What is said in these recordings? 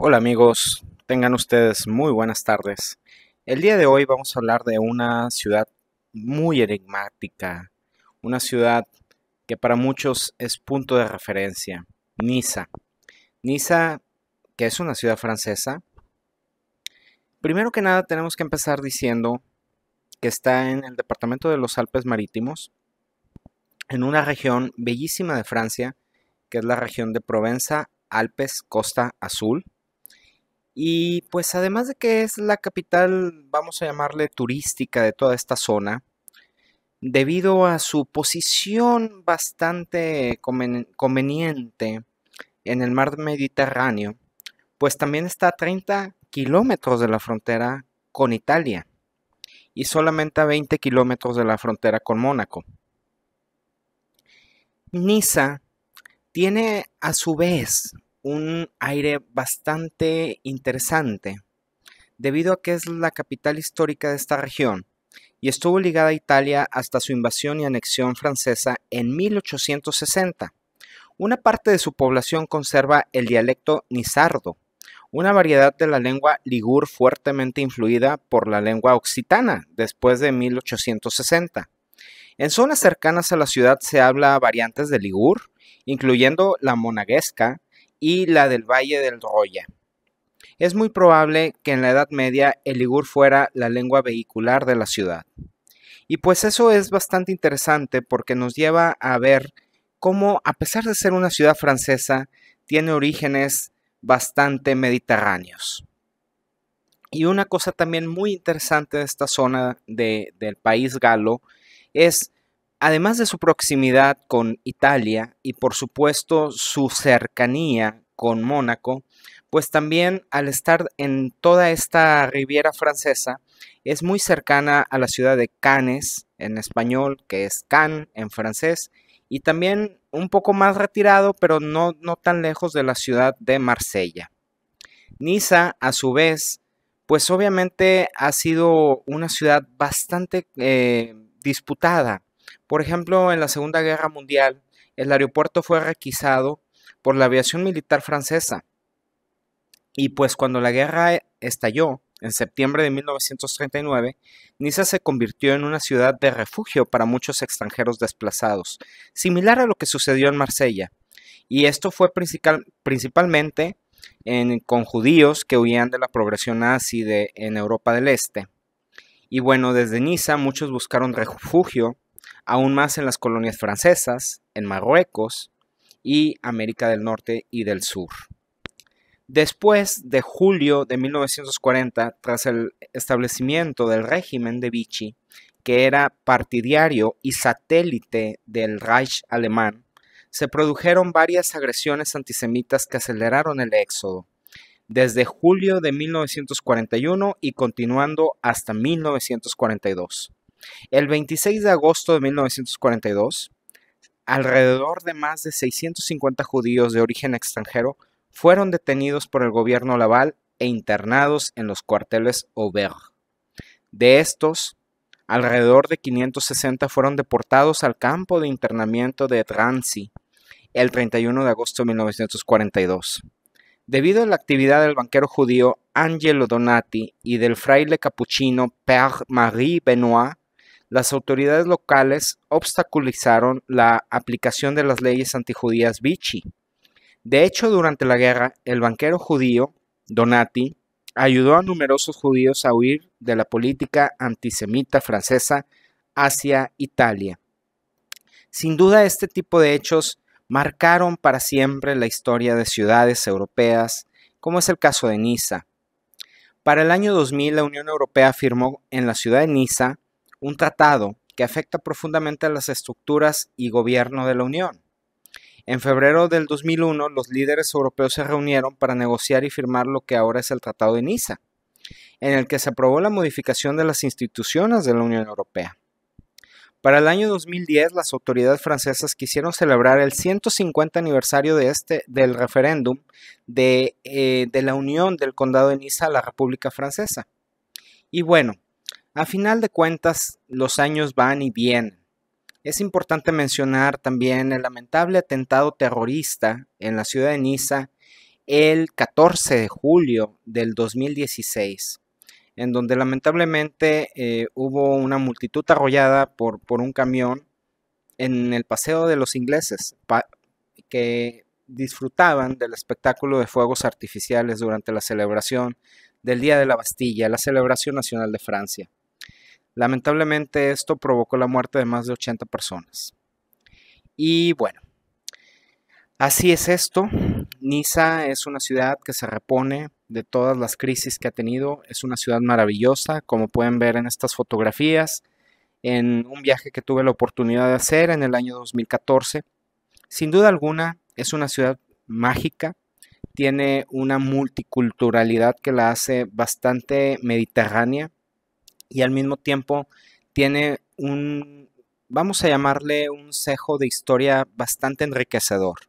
Hola amigos, tengan ustedes muy buenas tardes. El día de hoy vamos a hablar de una ciudad muy enigmática, una ciudad que para muchos es punto de referencia, Niza. Niza, que es una ciudad francesa, primero que nada tenemos que empezar diciendo que está en el departamento de los Alpes Marítimos, en una región bellísima de Francia, que es la región de Provenza, Alpes, Costa Azul y pues además de que es la capital, vamos a llamarle turística de toda esta zona, debido a su posición bastante conveniente en el mar Mediterráneo, pues también está a 30 kilómetros de la frontera con Italia y solamente a 20 kilómetros de la frontera con Mónaco. Niza tiene a su vez un aire bastante interesante, debido a que es la capital histórica de esta región y estuvo ligada a Italia hasta su invasión y anexión francesa en 1860. Una parte de su población conserva el dialecto nizardo, una variedad de la lengua ligur fuertemente influida por la lengua occitana después de 1860. En zonas cercanas a la ciudad se habla variantes de ligur, incluyendo la monaguesca, y la del Valle del Roya. Es muy probable que en la Edad Media el ligur fuera la lengua vehicular de la ciudad. Y pues eso es bastante interesante porque nos lleva a ver cómo, a pesar de ser una ciudad francesa, tiene orígenes bastante mediterráneos. Y una cosa también muy interesante de esta zona de, del país galo es Además de su proximidad con Italia y por supuesto su cercanía con Mónaco, pues también al estar en toda esta Riviera francesa es muy cercana a la ciudad de Cannes en español, que es Cannes en francés, y también un poco más retirado, pero no, tan lejos de la ciudad de Marsella. Niza, a su vez, pues obviamente ha sido una ciudad bastante eh, disputada por ejemplo, en la Segunda Guerra Mundial, el aeropuerto fue requisado por la aviación militar francesa. Y pues cuando la guerra estalló, en septiembre de 1939, Niza se convirtió en una ciudad de refugio para muchos extranjeros desplazados, similar a lo que sucedió en Marsella. Y esto fue principalmente con judíos que huían de la progresión nazi en Europa del Este. Y bueno, desde Niza muchos buscaron refugio aún más en las colonias francesas, en Marruecos y América del Norte y del Sur. Después de julio de 1940, tras el establecimiento del régimen de Vichy, que era partidario y satélite del Reich alemán, se produjeron varias agresiones antisemitas que aceleraron el éxodo, desde julio de 1941 y continuando hasta 1942. El 26 de agosto de 1942, alrededor de más de 650 judíos de origen extranjero fueron detenidos por el gobierno Laval e internados en los cuarteles Aubert. De estos, alrededor de 560 fueron deportados al campo de internamiento de Drancy el 31 de agosto de 1942. Debido a la actividad del banquero judío Angelo Donati y del fraile capuchino Père Marie Benoit, las autoridades locales obstaculizaron la aplicación de las leyes antijudías Vichy. De hecho, durante la guerra, el banquero judío Donati ayudó a numerosos judíos a huir de la política antisemita francesa hacia Italia. Sin duda, este tipo de hechos marcaron para siempre la historia de ciudades europeas, como es el caso de Niza. Para el año 2000, la Unión Europea firmó en la ciudad de Niza un tratado que afecta profundamente a las estructuras y gobierno de la Unión. En febrero del 2001, los líderes europeos se reunieron para negociar y firmar lo que ahora es el Tratado de Niza, en el que se aprobó la modificación de las instituciones de la Unión Europea. Para el año 2010, las autoridades francesas quisieron celebrar el 150 aniversario de este, del referéndum de, eh, de la unión del Condado de Niza a la República Francesa. Y bueno, a final de cuentas, los años van y vienen. Es importante mencionar también el lamentable atentado terrorista en la ciudad de Niza el 14 de julio del 2016, en donde lamentablemente eh, hubo una multitud arrollada por, un camión en el paseo de los ingleses, que disfrutaban del espectáculo de fuegos artificiales durante la celebración del Día de la Bastilla, la celebración nacional de Francia. Lamentablemente esto provocó la muerte de más de 80 personas. Y bueno, así es esto. Niza es una ciudad que se repone de todas las crisis que ha tenido. Es una ciudad maravillosa, como pueden ver en estas fotografías, en un viaje que tuve la oportunidad de hacer en el año 2014. Sin duda alguna, es una ciudad mágica, tiene una multiculturalidad que la hace bastante mediterránea y al mismo tiempo tiene un, vamos a llamarle un cejo de historia bastante enriquecedor.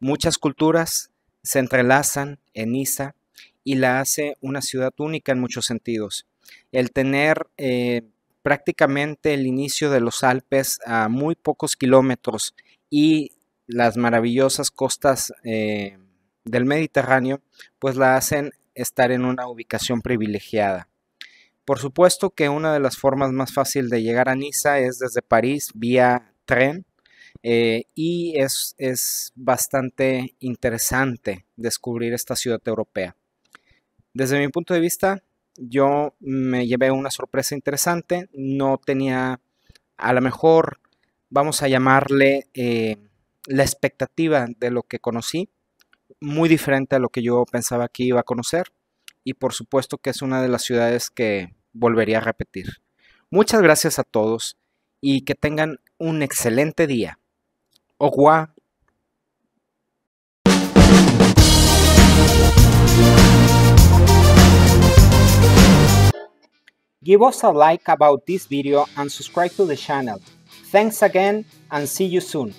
Muchas culturas se entrelazan en Isa y la hace una ciudad única en muchos sentidos. El tener eh, prácticamente el inicio de los Alpes a muy pocos kilómetros y las maravillosas costas eh, del Mediterráneo, pues la hacen estar en una ubicación privilegiada. Por supuesto que una de las formas más fácil de llegar a Niza es desde París vía tren eh, y es, bastante interesante descubrir esta ciudad europea. Desde mi punto de vista, yo me llevé una sorpresa interesante, no tenía a lo mejor, vamos a llamarle, eh, la expectativa de lo que conocí, muy diferente a lo que yo pensaba que iba a conocer. Y por supuesto que es una de las ciudades que volvería a repetir. Muchas gracias a todos y que tengan un excelente día. Au Give us a like about this video and subscribe to the channel. Thanks again and see you soon.